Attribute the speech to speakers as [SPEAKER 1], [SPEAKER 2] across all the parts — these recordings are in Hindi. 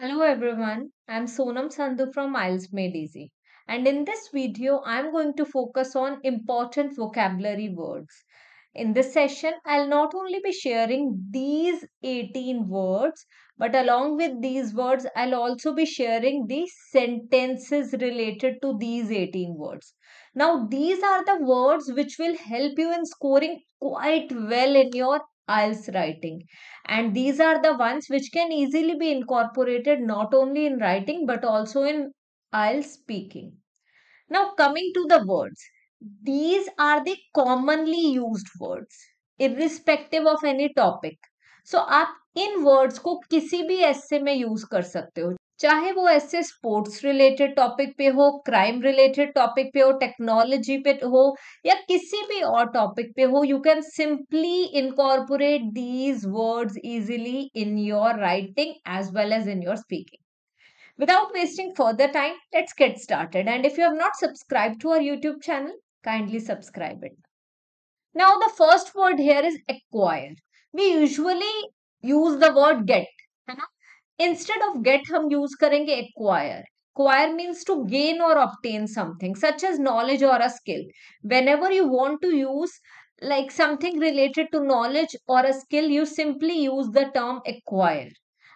[SPEAKER 1] Hello everyone, I'm Sonam Sandhu from IELTS Made Easy and in this video I'm going to focus on important vocabulary words. In this session I'll not only be sharing these 18 words but along with these words I'll also be sharing the sentences related to these 18 words. Now these are the words which will help you in scoring quite well in your IELTS writing. And these are the ones which can easily be incorporated not only in writing but also in IELTS speaking. Now coming to the words. These are the commonly used words irrespective of any topic. So आप इन वर्ड्स को किसी भी एस्से में यूज कर सकते हो चाहे वो ऐसे स्पोर्ट्स रिलेटेड टॉपिक पे हो क्राइम रिलेटेड टॉपिक पे हो टेक्नोलॉजी पे हो या किसी भी और टॉपिक पे हो you can simply incorporate these words easily in your writing as well as in your speaking without wasting further time let's get started and if you have not subscribe to our YouTube channel kindly subscribe it now the first word here is acquired we usually use the word get है ना Instead of get, हम use करेंगे acquire. Acquire means to gain or obtain something, such as knowledge or a skill. Whenever you want to use like something related to knowledge or a skill, you simply use the term acquire.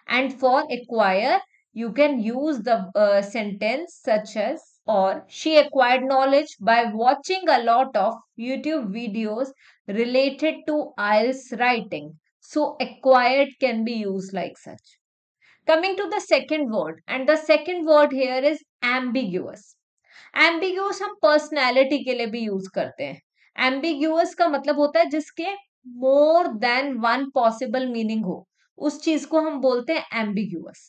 [SPEAKER 1] And for acquire, you can use the uh, sentence such as or she acquired knowledge by watching a lot of YouTube videos related to IELTS writing. So acquired can be used like such. Coming to the second word, and the second word here is ambiguous. Ambiguous हम पर्सनैलिटी के लिए भी यूज करते हैं एम्बिग्यूस का मतलब होता है जिसके more than one possible meaning हो उस चीज को हम बोलते हैं एम्बिग्यूस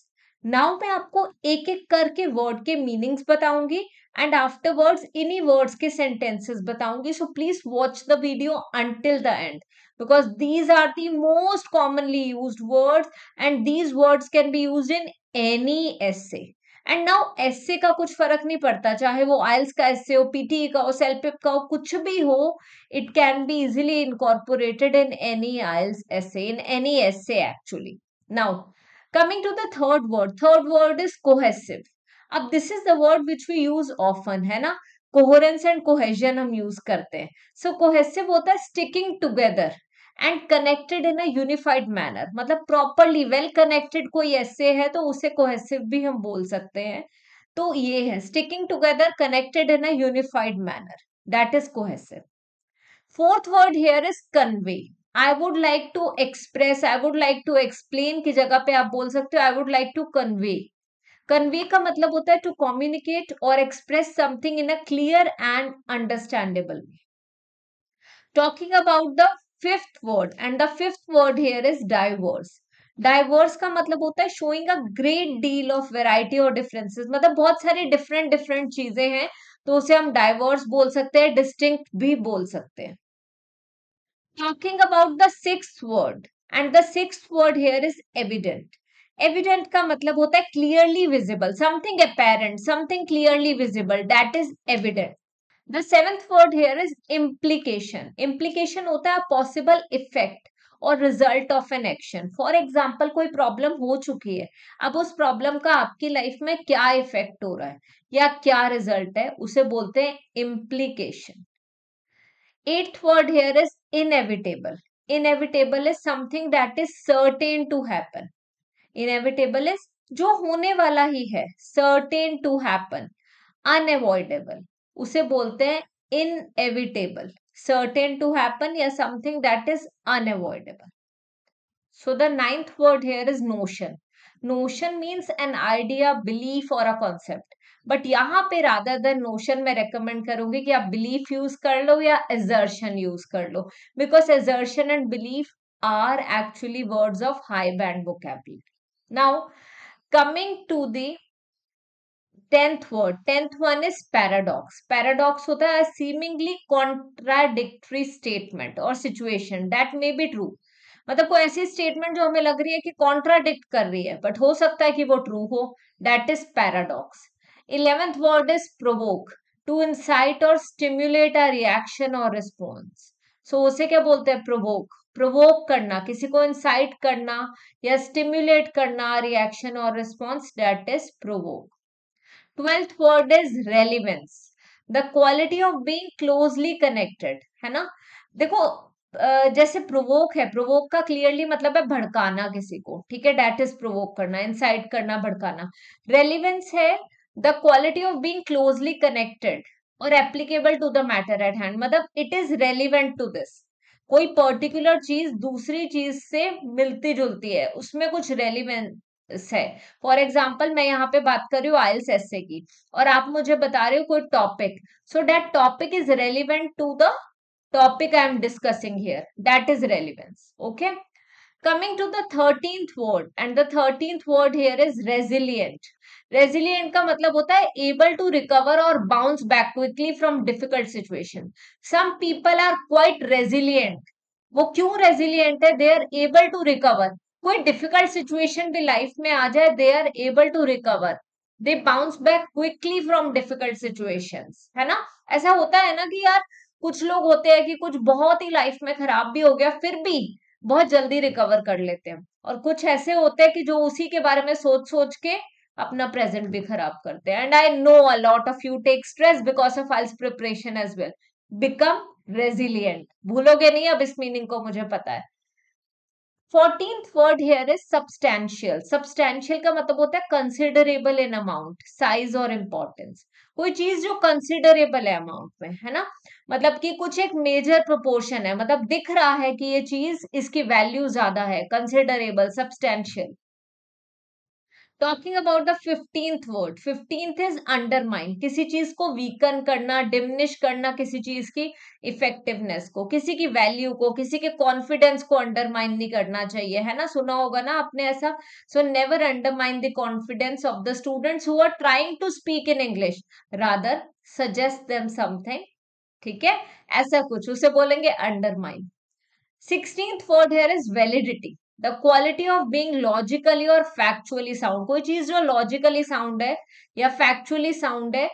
[SPEAKER 1] नाउ मैं आपको एक एक करके वर्ड के मीनिंग्स बताऊंगी एंड आफ्टरवर्ड्स इन्हीं वर्ड्स के सेंटेंसेस बताऊंगी so please watch the video until the end because these are the most commonly used words and these words can be used in any essay. And now essay का कुछ फर्क नहीं पड़ता चाहे वो आयल्स का एसए हो पीटी e का हो सेल्फ हेल्प का हो कुछ भी हो it can be easily incorporated in any IELTS essay in any essay actually now coming to the third word third word is cohesive अब this is the word which we use often है ना कोहरेंस एंड कोहेजन हम यूज करते हैं सो so, कोहेसिव होता है sticking together and connected in a unified manner मतलब प्रॉपरली वेल कनेक्टेड कोई ऐसे है तो उसे कोहेसिव भी हम बोल सकते हैं तो ये है sticking together connected in a unified manner that is cohesive fourth word here is convey I would like to express I would like to explain की जगह पे आप बोल सकते हो I would like to convey convey का मतलब होता है टू कॉम्युनिकेट और express something in a clear and understandable way talking about the fifth word and the fifth word here is diverse diverse का मतलब होता है showing a great deal of variety और डिफरेंसेस मतलब बहुत सारी डिफरेंट डिफरेंट चीजें हैं तो उसे हम डाइवर्स बोल सकते हैं डिस्टिंक्ट भी बोल सकते हैं talking about the six word and the six word here is evident evident का मतलब होता है clearly visible something apparent something clearly visible that is evident the seventh word here is implication implication होता है पॉसिबल इफेक्ट और result of an action for example कोई प्रॉब्लम हो चुकी है अब उस प्रॉब्लम का आपकी लाइफ में क्या इफेक्ट हो रहा है या क्या रिजल्ट है उसे बोलते हैं implication eighth word here is inevitable inevitable is something that is certain to happen inevitable is जो होने वाला ही है सर्टेन टू हैपन अनएवॉइडेबल उसे बोलते हैं inevitable certain to happen या something that is unable so the ninth word here is notion notion means an idea belief और अ कॉन्सेप्ट बट यहाँ पे राधर दर नोशन में रिकमेंड करूंगी कि आप बिलीफ यूज कर लो या एजर्शन यूज कर लो because assertion and belief are actually words of high band book now coming to the tenth word tenth one is paradox paradox होता है सीमिंगली कॉन्ट्राडिक्ट्री स्टेटमेंट और situation that may be true मतलब कोई ऐसी स्टेटमेंट जो हमें लग रही है कि कॉन्ट्राडिक्ट कर रही है बट हो सकता है कि वो ट्रू हो that is paradox eleventh word is provoke to incite और स्टिम्युलेट अ रिएक्शन और रिस्पॉन्स सो उसे क्या बोलते हैं प्रोवोक प्रोवोक करना किसी को इंसाइट करना या स्टिम्युलेट करना रिएक्शन और response that is provoke twelfth word is relevance the quality of being closely connected है ना देखो जैसे प्रोवोक है प्रोवोक का क्लियरली मतलब है भड़काना किसी को ठीक है डेट इज प्रोवोक करना इंसाइट करना भड़काना रेलिवेंस है the quality of being closely connected और applicable to the matter at hand मतलब it is relevant to this कोई पर्टिकुलर चीज दूसरी चीज से मिलती जुलती है उसमें कुछ रेलिवेंट है फॉर एग्जाम्पल मैं यहाँ पे बात कर रही हूँ आयल्स एस की और आप मुझे बता रहे हो कोई topic so that topic is relevant to the topic I am discussing here that is relevance okay coming to the thirteenth word and the thirteenth word here is resilient resilient का मतलब होता है एबल टू रिकवर और bounce back quickly from difficult situation some people are quite resilient वो क्यों रेजिलियंट है they are able to recover कोई डिफिकल्ट सिचुएशन भी लाइफ में आ जाए दे are able to recover they bounce back quickly from difficult situation है ना ऐसा होता है ना कि यार कुछ लोग होते हैं कि कुछ बहुत ही लाइफ में खराब भी हो गया फिर भी बहुत जल्दी रिकवर कर लेते हैं और कुछ ऐसे होते हैं कि जो उसी के बारे में सोच सोच के अपना प्रेजेंट भी खराब करते हैं and I know a lot of you take stress because of IELTS preparation as well become resilient भूलोगे नहीं अब इस मीनिंग को मुझे पता है fourteenth word here is substantial substantial का मतलब होता है कंसिडरेबल इन अमाउंट साइज और इम्पोर्टेंस कोई चीज जो कंसिडरेबल है अमाउंट में है ना मतलब कि कुछ एक मेजर प्रोपोर्शन है मतलब दिख रहा है कि ये चीज इसकी वैल्यू ज्यादा है considerable substantial talking about the fifteenth word fifteenth is undermine किसी चीज को वीकन करना डिमिनिश करना किसी चीज की इफेक्टिवनेस को किसी की वैल्यू को किसी के कॉन्फिडेंस को अंडरमाइन नहीं करना चाहिए है ना सुना होगा ना आपने ऐसा so never undermine the confidence of the students who are trying to speak in English rather suggest them something ठीक है ऐसा कुछ उसे बोलेंगे undermine sixteenth word here is validity the quality of being logically और फैक्चुअली साउंड कोई चीज जो लॉजिकली साउंड है या फैक्चुअली साउंड है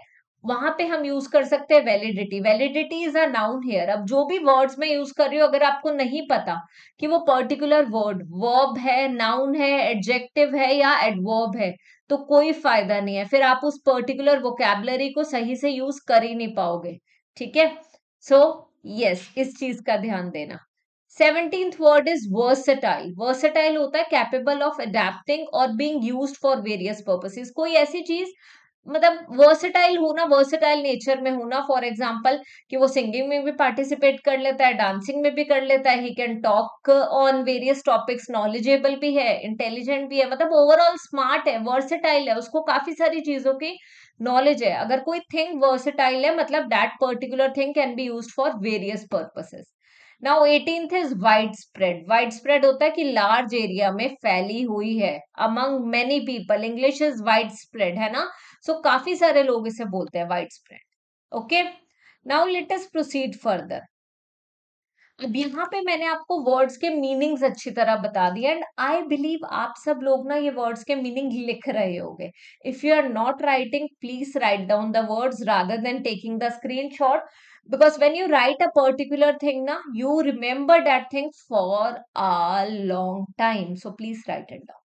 [SPEAKER 1] वहां पे हम यूज कर सकते हैं validity validity is a noun here अब जो भी वर्ड्स में यूज कर रही हो अगर आपको नहीं पता कि वो पर्टिकुलर वर्ड वर्ब है नाउन है एडजेक्टिव है या एडवर्ब है तो कोई फायदा नहीं है फिर आप उस पर्टिकुलर वोकेबलरी को सही से यूज कर ही नहीं पाओगे ठीक है सो यस इस चीज का ध्यान देना seventeenth word is versatile versatile होता है कैपेबल ऑफ अडेप्टिंग और being use for various purposes कोई ऐसी चीज मतलब वर्सेटाइल होना वर्सेटाइल नेचर में होना फॉर एग्जाम्पल कि वो सिंगिंग में भी पार्टिसिपेट कर लेता है डांसिंग में भी कर लेता है he can talk on various topics knowledgeable भी है इंटेलिजेंट भी है मतलब ओवरऑल स्मार्ट है वर्सेटाइल है उसको काफी सारी चीजों की नॉलेज है अगर कोई थिंग वर्सेटाइल है मतलब that particular thing can be use for various purposes now eighteen is widespread widespread होता है कि लार्ज एरिया में फैली हुई है among many people English is widespread है ना सो so, काफी सारे लोग इसे बोलते हैं widespread okay now let us proceed further अब यहाँ पे मैंने आपको वर्ड्स के मीनिंग्स अच्छी तरह बता दिए एंड आई बिलीव आप सब लोग ना ये वर्ड्स के मीनिंग लिख रहे होगे if you are not writing please write down the words rather than taking the screenshot because when you write a particular thing na you remember that thing for a long time so please write it down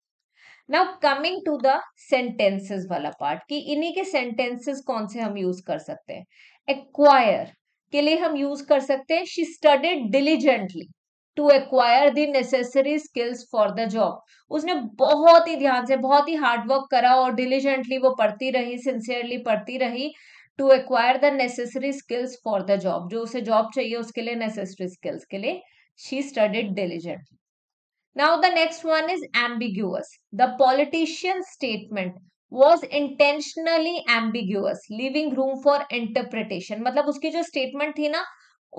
[SPEAKER 1] now coming to the sentences वाला part कि इन्हीं के sentences कौन से हम use कर सकते हैं acquire के लिए हम use कर सकते हैं she studied diligently to acquire the necessary skills for the job उसने बहुत ही ध्यान से बहुत ही हार्डवर्क करा और डिलीजेंटली वो पढ़ती रही सिंसियरली पढ़ती रही to acquire the necessary skills for the job जो उसे जॉब चाहिए उसके लिए नेसेसरी स्किल्स के लिए she studied diligently now the next one is ambiguous the politician statement was intentionally ambiguous living room for interpretation मतलब उसकी जो स्टेटमेंट थी ना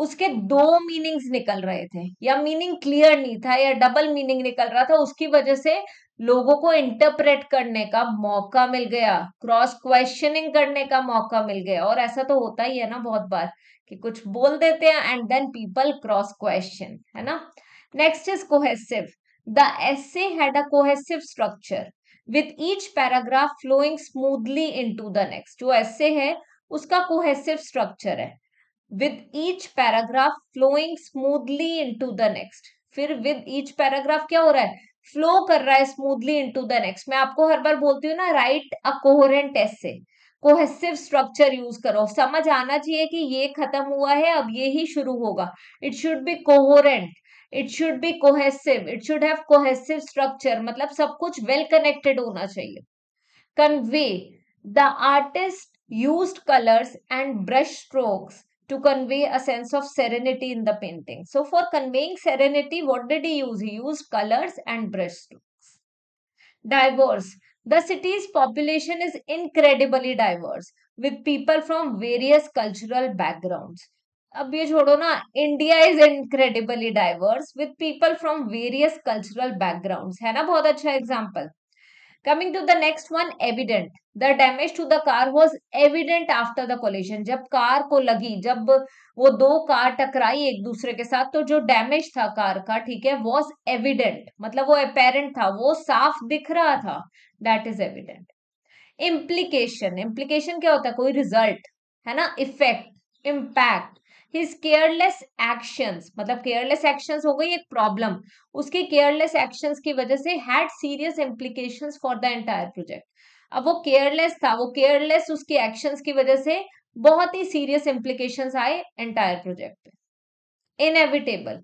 [SPEAKER 1] उसके दो मीनिंग्स निकल रहे थे या मीनिंग क्लियर नहीं था या डबल मीनिंग निकल रहा था उसकी वजह से लोगों को इंटरप्रेट करने का मौका मिल गया क्रॉस क्वेश्चनिंग करने का मौका मिल गया और ऐसा तो होता ही है ना बहुत बार कि कुछ बोल देते हैं and then people cross question है ना next is cohesive the essay had a cohesive structure with each paragraph flowing smoothly into the next जो ऐसे है उसका कोहेसिव स्ट्रक्चर है with each paragraph flowing smoothly into the next फिर विद ईच पैराग्राफ क्या हो रहा है फ्लो कर रहा है स्मूथली इनटू द नेक्स्ट मैं आपको हर बार बोलती हूँ ना write a coherent essay cohesive structure use करो समझ आना चाहिए कि ये खत्म हुआ है अब ये ही शुरू होगा it should be coherent it should be cohesive it should have cohesive structure मतलब सब कुछ वेल कनेक्टेड होना चाहिए convey the artist use colours and brush strokes to convey a sense of serenity in the painting. So for conveying serenity, what did he use? He used colors and brushstrokes. Diverse. The city's population is incredibly diverse with people from various cultural backgrounds. अब ये छोड़ो ना India is incredibly diverse, with people from various cultural backgrounds. है ना बहुत अच्छा example. Coming to the next one evident the damage to the car was evident after the collision जब कार को लगी जब वो दो कार टकराई एक दूसरे के साथ तो जो डैमेज था कार का ठीक है वॉज एविडेंट मतलब वो अपेरेंट था वो साफ दिख रहा था that is evident implication implication क्या होता है कोई रिजल्ट है ना effect impact his careless actions मतलब केयरलेस एक्शंस हो गई एक प्रॉब्लम उसके केयरलेस एक्शंस की वजह से had serious implications for the entire project अब वो केयरलेस था वो केयरलेस उसके एक्शंस की वजह से बहुत ही सीरियस इम्प्लीकेशंस आए एंटायर प्रोजेक्ट पे inevitable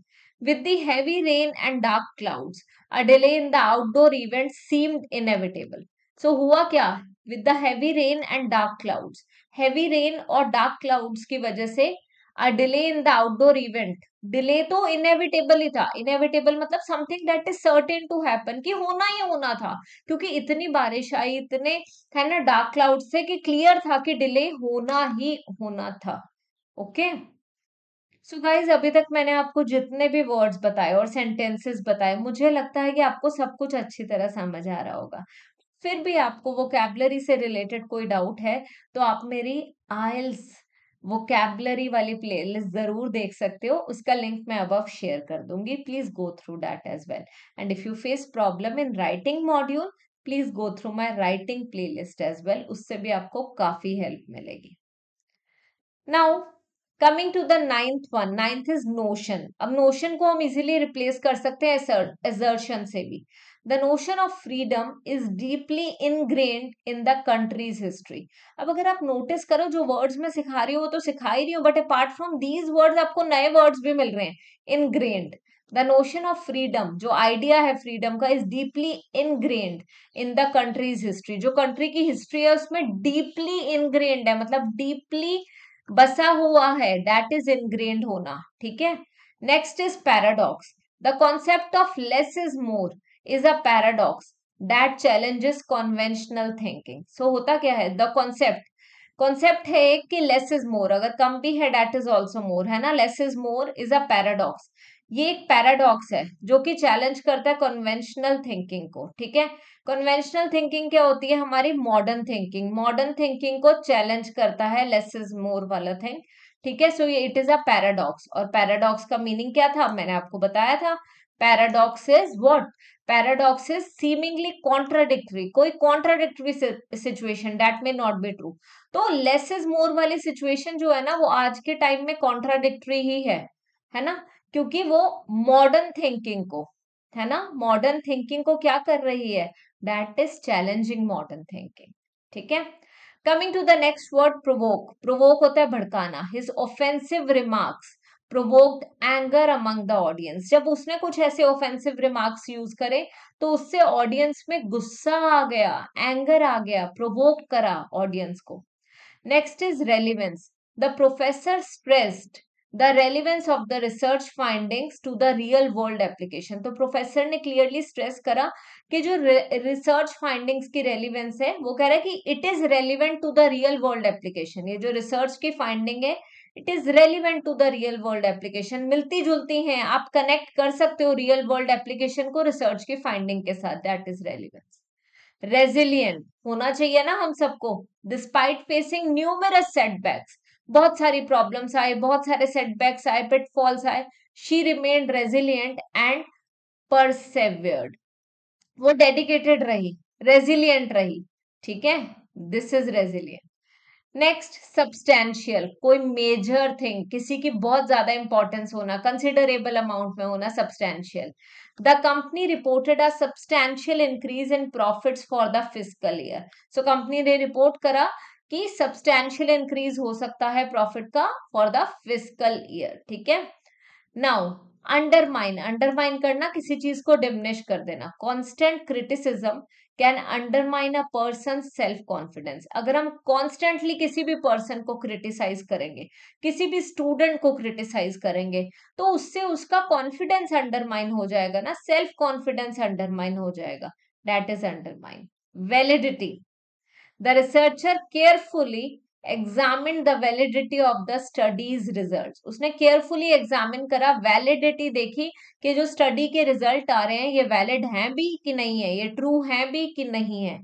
[SPEAKER 1] with the heavy rain and dark clouds a delay in the outdoor event seemed inevitable so हुआ क्या with the heavy rain and dark clouds heavy rain और dark clouds की वजह से a delay in the outdoor event delay तो इनएविटेबल ही था इनएविटेबल मतलब something that is certain to happen कि होना ही होना था क्योंकि इतनी बारिश आई इतने है ना डार्क क्लाउड से कि क्लियर था कि डिले होना ही होना था ओके सो so गाइज अभी तक मैंने आपको जितने भी वर्ड्स बताए और सेंटेंसेस बताए मुझे लगता है कि आपको सब कुछ अच्छी तरह समझ आ रहा होगा फिर भी आपको वो कैबलरी से रिलेटेड कोई डाउट है तो आप मेरी आयल्स वो कैबलरी वाली प्लेलिस्ट जरूर देख सकते हो उसका लिंक मैं अब शेयर कर दूंगी please go through that as well and if you face problem in writing module please go through my writing playlist as well उससे भी आपको काफी हेल्प मिलेगी now coming to the ninth one ninth is notion अब नोशन को हम इजिली रिप्लेस कर सकते हैं एजर्शन से भी the notion of freedom is deeply ingrain in the country's history अब अगर आप नोटिस करो जो वर्ड्स में सिखा रही हो तो सिखा ही रही हो but apart from these words आपको नए वर्ड्स भी मिल रहे हैं ingrained the notion of freedom जो आइडिया है फ्रीडम का is deeply ingrained in the country's history जो कंट्री की हिस्ट्री है उसमें डीपली इनग्रेन्ड है मतलब डीपली बसा हुआ है दैट इज इनग्रेन्ड होना ठीक है next is paradox the concept of less is more is a paradox that challenges conventional thinking so होता क्या है द कॉन्सेप्ट कॉन्सेप्ट है एक कि लेस इज मोर अगर कम भी है डैट इज ऑल्सो मोर है ना less is more is a paradox ये एक पैराडॉक्स है जो कि चैलेंज करता है कन्वेंशनल थिंकिंग को ठीक है कन्वेंशनल थिंकिंग क्या होती है हमारी मॉडर्न थिंकिंग मॉडर्न थिंकिंग को चैलेंज करता है लेस इज मोर वाला थिंग ठीक है सो ये इट इज अ पैराडॉक्स और पैराडॉक्स का मीनिंग क्या था मैंने आपको बताया था paradox is what paradoxes seemingly contradictory कोई contradictory situation that may not be true तो लेस इज मोर वाली सिचुएशन जो है ना वो आज के टाइम में कॉन्ट्राडिक्टरी ही है है ना क्योंकि वो मॉडर्न थिंकिंग को है ना मॉडर्न थिंकिंग को क्या कर रही है that is challenging modern thinking ठीक है coming to the next word provoke provoke होता है भड़काना his offensive remarks provoked anger among the audience जब उसने कुछ ऐसे ऑफेंसिव रिमार्क्स यूज करे तो उससे ऑडियंस में गुस्सा आ गया एंगर आ गया प्रोवोक करा ऑडियंस को next is relevance the professor stressed the relevance of the research findings to the real world application तो प्रोफेसर ने क्लियरली स्ट्रेस करा कि जो रिसर्च फाइंडिंग्स की रेलिवेंस है वो कह रहा है कि it is relevant to the real world application ये जो रिसर्च की फाइंडिंग है it is relevant to the real world application मिलती जुलती हैं आप कनेक्ट कर सकते हो रियल वर्ल्ड एप्लीकेशन को रिसर्च की फाइंडिंग के साथ दैट इज रेलिवेंस रेजिलियंट होना चाहिए ना हम सबको डिस्पाइट फेसिंग न्यूमेरस सेटबैक्स बहुत सारी प्रॉब्लम्स आए बहुत सारे सेटबैक्स आए पिटफॉल्स आए she remain resilient and persevered वो डेडिकेटेड रही रेजिलियंट रही ठीक है this is resilient next substantial कोई मेजर थिंग किसी की बहुत ज्यादा इंपॉर्टेंस होना कंसिडरेबल अमाउंट में होना substantial the company reported a substantial increase in profits for the physical year so company ने रिपोर्ट करा कि सब्सटैंशियल इंक्रीज हो सकता है प्रॉफिट का फॉर द फिजिकल ईयर ठीक है नाउ अंडरमाइन अंडरमाइन करना किसी चीज को डिमिनिश कर देना constant criticism can undermine a person self confidence अगर हम कॉन्स्टेंटली किसी भी पर्सन को क्रिटिसाइज करेंगे किसी भी स्टूडेंट को क्रिटिसाइज करेंगे तो उससे उसका कॉन्फिडेंस अंडरमाइन हो जाएगा ना सेल्फ कॉन्फिडेंस अंडरमाइन हो जाएगा that is undermine validity the researcher carefully examine the validity of the studies result उसने केयरफुली एग्जामिन करा वैलिडिटी देखी कि जो स्टडी के रिजल्ट आ रहे हैं ये वैलिड हैं भी कि नहीं है ये ट्रू हैं भी कि नहीं है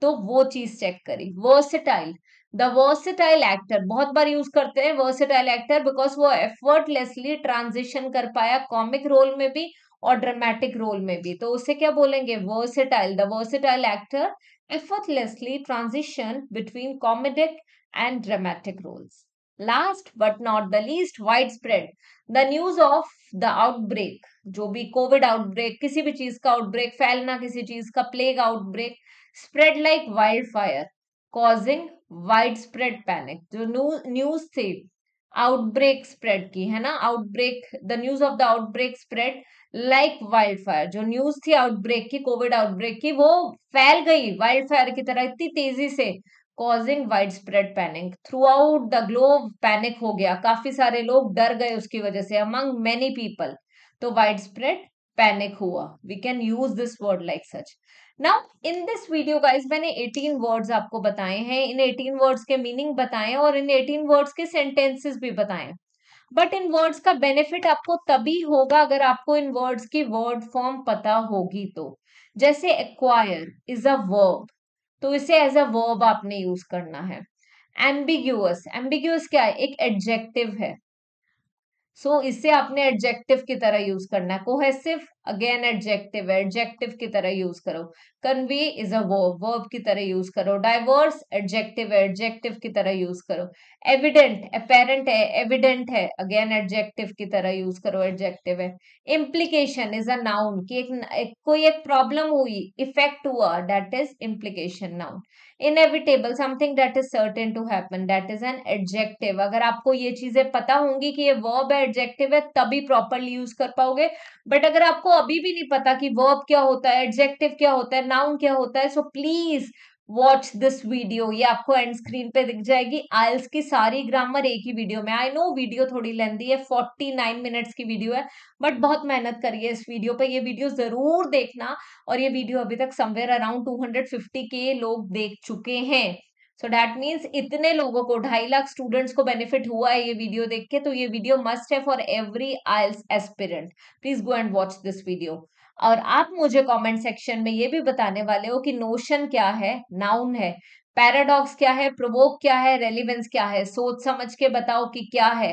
[SPEAKER 1] तो वो चीज चेक करी वर्सिटाइल द वर्सेटाइल एक्टर बहुत बार यूज करते हैं वर्सिटाइल एक्टर बिकॉज वो एफर्टलेसली ट्रांजिशन कर पाया कॉमिक रोल में भी और ड्रामेटिक रोल में भी तो उसे क्या बोलेंगे versatile the versatile actor effortlessly transition between comedic and dramatic roles. Last but not the least, widespread. The news of the outbreak जो भी कोविड आउटब्रेक किसी भी चीज का आउटब्रेक फैलना किसी चीज का plague outbreak spread like wildfire causing widespread panic जो न्यूज थी आउटब्रेक स्प्रेड की है ना outbreak the news of the outbreak spread like wildfire जो न्यूज थी आउटब्रेक की कोविड आउटब्रेक की वो फैल गई वाइल्ड फायर की तरह इतनी तेजी से causing widespread panic throughout the globe panic हो गया काफी सारे लोग डर गए उसकी वजह से अमंग मेनी पीपल तो वाइड स्प्रेड पैनिक हुआ we can use this word like such now in this video guys मैंने 18 वर्ड्स आपको बताए हैं इन 18 वर्ड्स के मीनिंग बताए और इन 18 वर्ड्स के सेंटेंसेस भी बताए बट इन वर्ड्स का बेनिफिट आपको तभी होगा अगर आपको इन वर्ड्स की वर्ड फॉर्म पता होगी तो जैसे एक्वायर इज अ वर्ब तो इसे एज अ वर्ब आपने यूज करना है एम्बिग्यूअस एम्बिग्यूअस क्या है एक एडजेक्टिव है सो so, इसे आपने एडजेक्टिव की तरह यूज करना है कोहेसिव अगेन एडजेक्टिव एडजेक्टिव की तरह यूज करो convey is a verb verb की तरह यूज करो डाइवर्स एडजेक्टिव एडजेक्टिव की तरह यूज करो एविडेंट अपेरेंट है एविडेंट है अगेन एडजेक्टिव की तरह यूज करो एडजेक्टिव है इम्प्लीकेशन इज अ नाउन की एक, एक कोई एक प्रॉब्लम हुई इफेक्ट हुआ that is implication noun inevitable something that is certain to happen that is an adjective अगर आपको ये चीजें पता होंगी कि ये वर्ब है एडजेक्टिव है तभी प्रॉपरली यूज कर पाओगे बट अगर आपको अभी भी नहीं पता कि वर्ब क्या होता है एडजेक्टिव क्या होता है नाउन क्या होता है so please watch this video ये आपको एंड स्क्रीन पे दिख जाएगी आइल्स की सारी ग्रामर एक ही वीडियो में आई नो वीडियो थोड़ी लेंदी है फोर्टी नाइन मिनट्स की वीडियो है बट बहुत मेहनत करिए इस वीडियो पे ये वीडियो जरूर देखना और ये वीडियो अभी तक somewhere around two hundred fifty के लोग देख चुके हैं सो डैट मीन्स इतने लोगों को ढाई लाख स्टूडेंट्स को बेनिफिट हुआ है ये वीडियो देख के तो ये वीडियो मस्ट है for every IELTS aspirant please go and watch this video और आप मुझे कमेंट सेक्शन में ये भी बताने वाले हो कि नोशन क्या है नाउन है पैराडॉक्स क्या है प्रोवोक क्या है रेलिवेंस क्या है सोच समझ के बताओ कि क्या है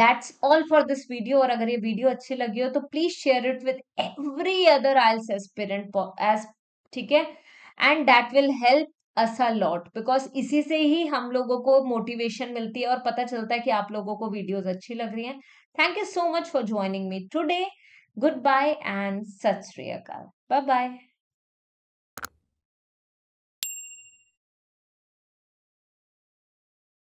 [SPEAKER 1] that's all for this video और अगर ये वीडियो अच्छी लगी हो तो please share it with every other IELTS aspirant एस ठीक है and that will help us a lot because इसी से ही हम लोगों को मोटिवेशन मिलती है और पता चलता है कि आप लोगों को वीडियोज अच्छी लग रही हैं thank you so much for joining me today goodbye and Sat Sri अकाल बाय बाय